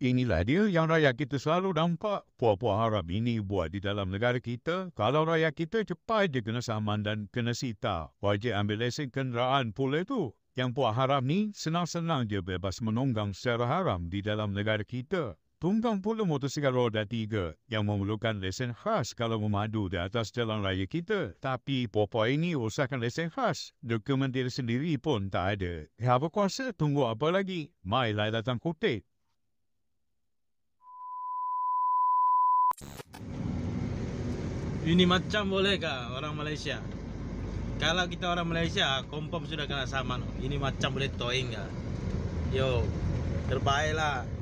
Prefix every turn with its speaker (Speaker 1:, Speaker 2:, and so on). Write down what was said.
Speaker 1: Inilah dia yang rakyat kita selalu nampak. Puan-puan haram ini buat di dalam negara kita. Kalau rakyat kita cepat je kena saman dan kena sita. Wajib ambil lesen kenderaan pula itu. Yang puan haram ni senang-senang je bebas menunggang secara haram di dalam negara kita. Tunggang pula motosikal roda tiga yang memerlukan lesen khas kalau memadu di atas jalan raya kita. Tapi popo ini usahakan lesen khas. Dokumen diri sendiri pun tak ada. Ya, apa Tunggu apa lagi? Mai lah datang kutip.
Speaker 2: Ini macam boleh ke orang Malaysia? Kalau kita orang Malaysia, confirm sudah kena saman. Ini macam boleh toing ke? Yo,
Speaker 3: terbaiklah.